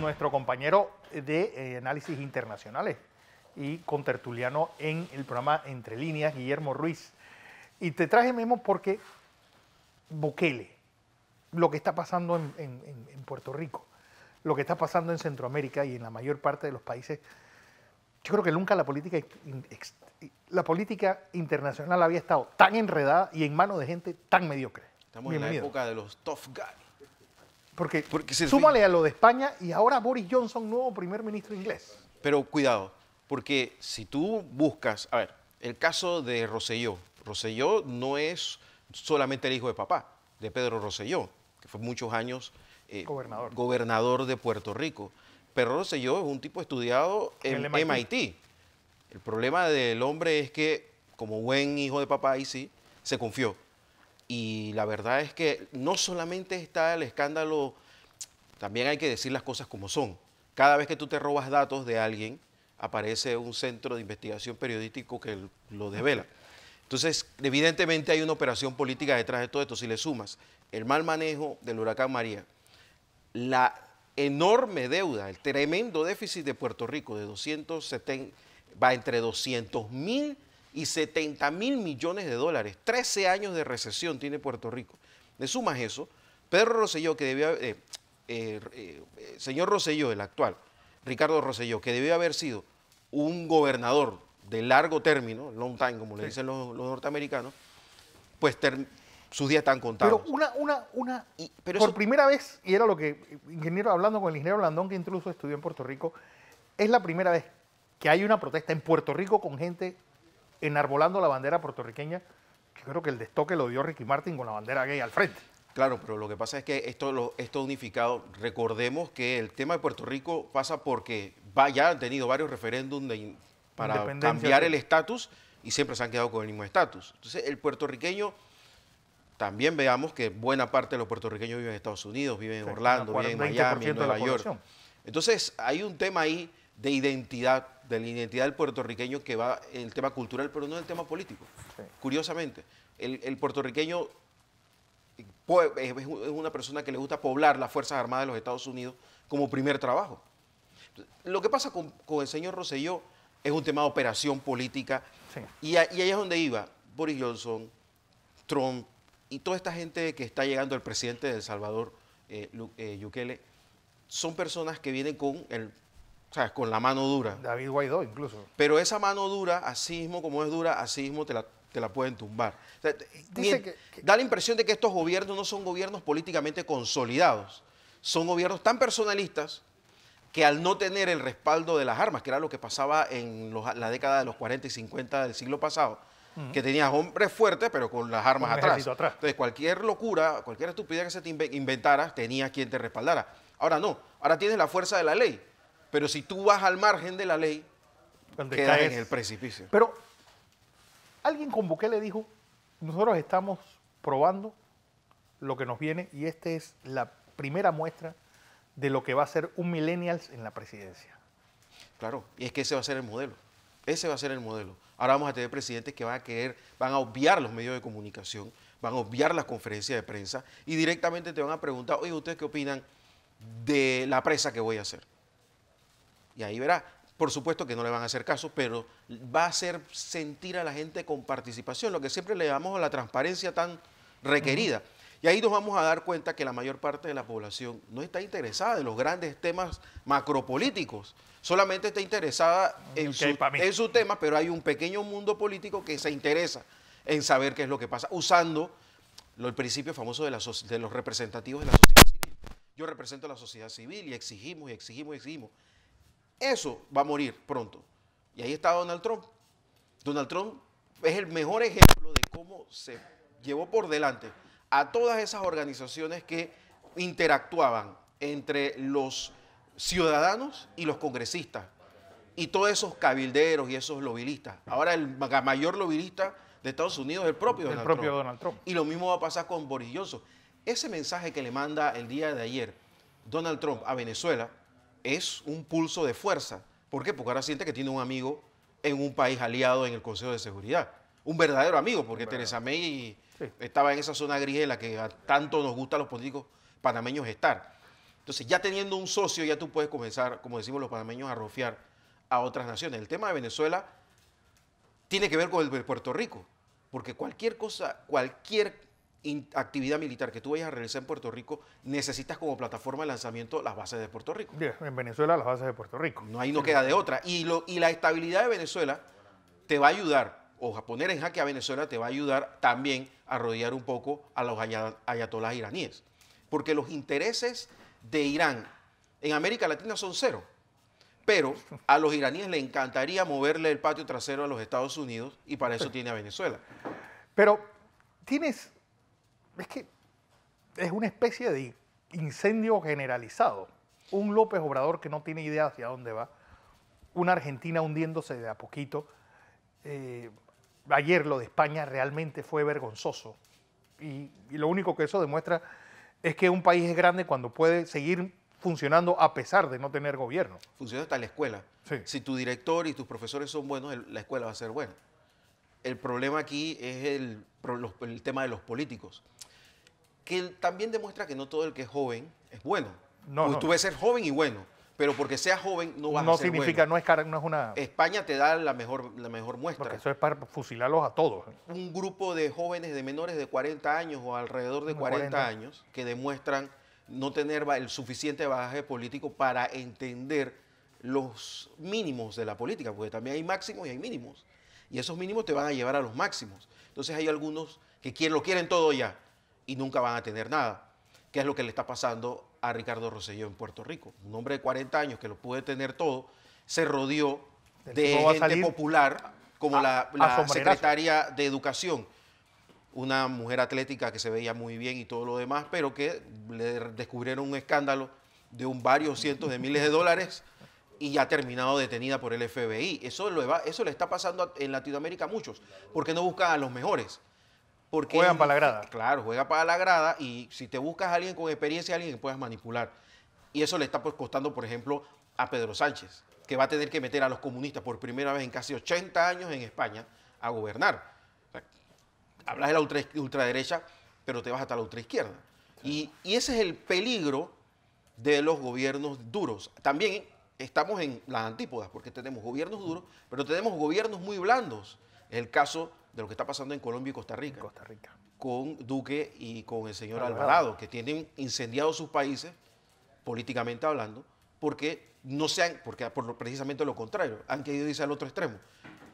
nuestro compañero de eh, análisis internacionales y con tertuliano en el programa Entre Líneas, Guillermo Ruiz. Y te traje mismo porque Bukele, lo que está pasando en, Puerto Rico, lo que está pasando en Centroamérica y en la mayor parte de los países, yo creo que nunca la política, la política internacional había estado tan enredada y en manos de gente tan mediocre. Estamos en la época de los tough guys. Porque, porque súmale a lo de España y ahora Boris Johnson, nuevo primer ministro inglés. Pero cuidado, porque si tú buscas, a ver, el caso de Rosselló. Rosselló no es solamente el hijo de papá, de Pedro Rosselló, que fue muchos años eh, gobernador. de Puerto Rico. Pero Rosselló es un tipo estudiado en haití El problema del hombre es que, como buen hijo de papá, ahí sí, se confió. Y la verdad es que no solamente está el escándalo, también hay que decir las cosas como son. Cada vez que tú te robas datos de alguien, aparece un centro de investigación periodístico que lo devela. Entonces, evidentemente hay una operación política detrás de todo esto. Si le sumas el mal manejo del huracán María, la enorme deuda, el tremendo déficit de Puerto Rico de 270, va entre 200 mil y 70 mil millones de dólares. 13 años de recesión tiene Puerto Rico. Le sumas eso, Pedro Rosselló, que debió, haber... Eh, eh, eh, señor Rosselló, el actual, Ricardo Rosselló, que debió haber sido un gobernador de largo término, long time, como le dicen los, norteamericanos, pues sus días están contados. Pero una, una, una, por primera vez, y era lo que, ingeniero, hablando con el ingeniero Blandón, que incluso estudió en Puerto Rico, es la primera vez que hay una protesta en Puerto Rico con gente enarbolando la bandera puertorriqueña. Yo creo que el destoque lo dio Ricky Martin con la bandera gay al frente. Claro, pero lo que pasa es que esto, lo, unificado, recordemos que el tema de Puerto Rico pasa porque ya han tenido varios referéndums para cambiar el estatus y siempre se han quedado con el mismo estatus. Entonces, el puertorriqueño, también veamos que buena parte de los puertorriqueños viven en Estados Unidos, viven en Orlando, viven en Miami, en Nueva York. Entonces, hay un tema ahí de identidad, de la identidad del puertorriqueño que va el tema cultural, pero no el tema político. Curiosamente, el, puertorriqueño es una persona que le gusta poblar las Fuerzas Armadas de los Estados Unidos como primer trabajo. Lo que pasa con, el señor Rosselló es un tema de operación política. Y, ahí es donde iba Boris Johnson, Trump y toda esta gente que está llegando, el presidente de El Salvador, Yukele, eh, eh, son personas que vienen con el o sea, con la mano dura. David Guaidó incluso. Pero esa mano dura, así mismo como es dura, así mismo te la, te la pueden tumbar. Da la impresión de que estos gobiernos no son gobiernos políticamente consolidados, son gobiernos tan personalistas que al no tener el respaldo de las armas, que era lo que pasaba en la década de los 40 y 50 del siglo pasado, que tenías hombres fuertes pero con las armas atrás. atrás. Entonces cualquier locura, cualquier estupidez que se te inventara, tenías quien te respaldara. Ahora no, ahora tienes la fuerza de la ley pero si tú vas al margen de la ley, quedas en el precipicio. Pero alguien con le dijo, nosotros estamos probando lo que nos viene y esta es la primera muestra de lo que va a ser un millennials en la presidencia. Claro, y es que ese va a ser el modelo. Ese va a ser el modelo. Ahora vamos a tener presidentes que van a querer, van a obviar los medios de comunicación, van a obviar las conferencias de prensa y directamente te van a preguntar, oye, ¿ustedes qué opinan de la presa que voy a hacer? Y ahí verá, por supuesto que no le van a hacer caso, pero va a hacer sentir a la gente con participación, lo que siempre le damos a la transparencia tan requerida. Y ahí nos vamos a dar cuenta que la mayor parte de la población no está interesada en los grandes temas macropolíticos, solamente está interesada en, su, tema, pero hay un pequeño mundo político que se interesa en saber qué es lo que pasa, usando el principio famoso de, de los representativos de la sociedad civil. Yo represento a la sociedad civil y exigimos y exigimos y exigimos. Eso va a morir pronto. Y ahí está Donald Trump. Donald Trump es el mejor ejemplo de cómo se llevó por delante a todas esas organizaciones que interactuaban entre los ciudadanos y los congresistas y todos esos cabilderos y esos lobilistas. Ahora el mayor lobilista de Estados Unidos es el propio, Trump. Donald Trump. Y lo mismo va a pasar con Boris Johnson. Ese mensaje que le manda el día de ayer Donald Trump a Venezuela es un pulso de fuerza. ¿Por qué? Porque ahora siente que tiene un amigo en un país aliado en el Consejo de Seguridad. Un verdadero amigo, porque Teresa May estaba en esa zona gris en la que tanto nos gusta a los políticos panameños estar. Entonces, ya teniendo un socio, ya tú puedes comenzar, como decimos los panameños, a rofiar a otras naciones. El tema de Venezuela tiene que ver con el de Puerto Rico, porque cualquier cosa, cualquier actividad militar que tú vayas a realizar en Puerto Rico, necesitas como plataforma de lanzamiento las bases de Puerto Rico. Bien, en Venezuela las bases de Puerto Rico. No, ahí no queda de otra. Y, y la estabilidad de Venezuela te va a ayudar, o a poner en jaque a Venezuela te va a ayudar también a rodear un poco a los ayatolás iraníes. Porque los intereses de Irán en América Latina son cero. Pero a los iraníes le encantaría moverle el patio trasero a los Estados Unidos y para eso tiene a Venezuela. Pero tienes es que es una especie de incendio generalizado. Un López Obrador que no tiene idea hacia dónde va. Una Argentina hundiéndose de a poquito. Eh, ayer lo de España realmente fue vergonzoso. Y, lo único que eso demuestra es que un país es grande cuando puede seguir funcionando a pesar de no tener gobierno. Funciona hasta la escuela. Si tu director y tus profesores son buenos, la escuela va a ser buena. El problema aquí es el tema de los políticos que también demuestra que no todo el que es joven es bueno. No, pues Tú ves ser joven y bueno, pero porque seas joven no vas a ser significa, bueno. No significa, no es una... España te da la mejor, la mejor muestra. Porque eso es para fusilarlos a todos. Un grupo de jóvenes, de menores de 40 años o alrededor de 40, años, que demuestran no tener el suficiente bagaje político para entender los mínimos de la política, porque también hay máximos y hay mínimos. Y esos mínimos te van a llevar a los máximos. Entonces hay algunos que lo quieren todo ya y nunca van a tener nada, que es lo que le está pasando a Ricardo Rosselló en Puerto Rico. Un hombre de 40 años que lo puede tener todo, se rodeó de gente popular como la, secretaria de Educación, una mujer atlética que se veía muy bien y todo lo demás, pero que le descubrieron un escándalo de un varios cientos de miles de dólares y ya ha terminado detenida por el FBI. Eso, lo, eso le está pasando en Latinoamérica a muchos, porque no buscan a los mejores juegan para la grada. Claro, juega para la grada y si te buscas a alguien con experiencia, a alguien que puedas manipular. Y eso le está pues, costando, por ejemplo, a Pedro Sánchez, que va a tener que meter a los comunistas por primera vez en casi 80 años en España a gobernar. hablas de la ultraderecha, pero te vas hasta la ultraizquierda. Y, y ese es el peligro de los gobiernos duros. También estamos en las antípodas, porque tenemos gobiernos duros, pero tenemos gobiernos muy blandos. el caso de lo que está pasando en Colombia y Costa Rica. Costa Rica. Con Duque y con el señor Alvarado, que tienen incendiados sus países, políticamente hablando, porque no se han, porque por precisamente lo contrario, han querido irse al otro extremo,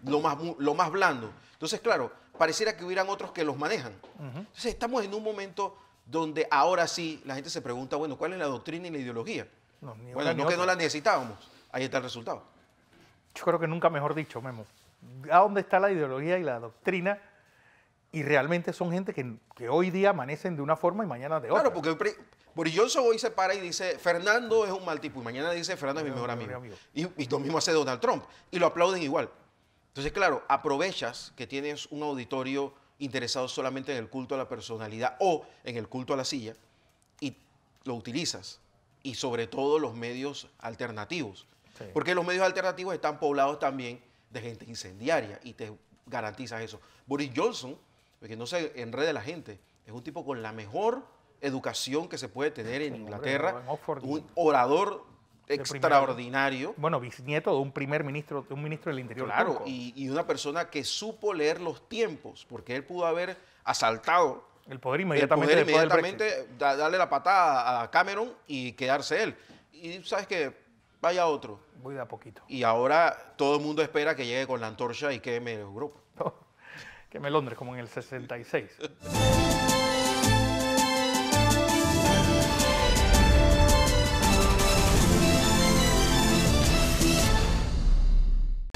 lo más, lo más blando. Entonces, claro, pareciera que hubieran otros que los manejan. Entonces, estamos en un momento donde ahora sí la gente se pregunta, bueno, ¿cuál es la doctrina y la ideología? bueno, no que no la necesitábamos. Ahí está el resultado. Yo creo que nunca mejor dicho, Memo a dónde está la ideología y la doctrina y realmente son gente que, hoy día amanecen de una forma y mañana de otra. Claro, porque Boris Johnson hoy se para y dice, Fernando es un mal tipo, y mañana dice, Fernando es mi mejor amigo. Y, lo mismo hace Donald Trump, y lo aplauden igual. Entonces, claro, aprovechas que tienes un auditorio interesado solamente en el culto a la personalidad o en el culto a la silla, y lo utilizas, y sobre todo los medios alternativos. Porque los medios alternativos están poblados también de gente incendiaria y te garantizas eso. Boris Johnson, que no se enrede la gente, es un tipo con la mejor educación que se puede tener en Inglaterra, un orador extraordinario. bueno, bisnieto de un primer ministro, de un ministro del Interior. Claro, y, una persona que supo leer los tiempos, porque él pudo haber asaltado el poder inmediatamente, darle la patada a Cameron y quedarse él. Y sabes que vaya otro. Voy de a poquito. Y ahora todo el mundo espera que llegue con la antorcha y queme grupo. No, me Londres, como en el 66.